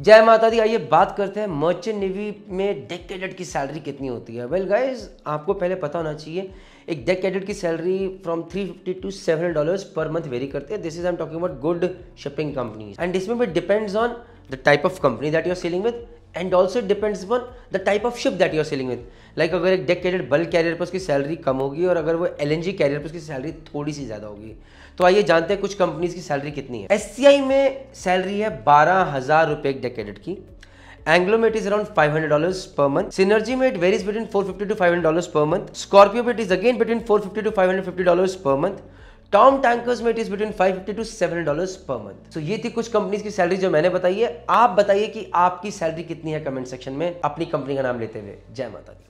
जय माता दी आइए बात करते हैं मर्चेंट नेवी में डेक कैडेट की सैलरी कितनी होती है वेल well गाइस आपको पहले पता होना चाहिए एक डेक कैडेट की salary from 350 to seven dollars per month vary करती है this is I am talking about good shipping companies and इसमें भी depends on the type of company that you are sailing with and also depends upon the type of ship that you are sailing with like अगर एक deck career bulk carrier पर उसकी salary कम होगी और अगर वो एल एन जी कैरियर पर उसकी सैलरी थोड़ी सी ज़्यादा होगी तो आइए जानते हैं कुछ कंपनीज की सैलरी कितनी है एस सी आई में सैलरी है बारह हज़ार रुपये एक डेक कैडेट की एंग्लो में it is around five hundred dollar per month Synergy में it varies between four fifty to five hundred dollar per month Scorpio में it is again between four fifty to five hundred fifty dollar per month Tom tankers में it is between 550 to 700 dollars per month so ये थी कुछ companies की salary जो मैंने बताई है आप बताइए कि आपकी सैलरी कितनी है कमेंट सेक्शन में अपनी कंपनी का नाम लेते हुए जय माता दी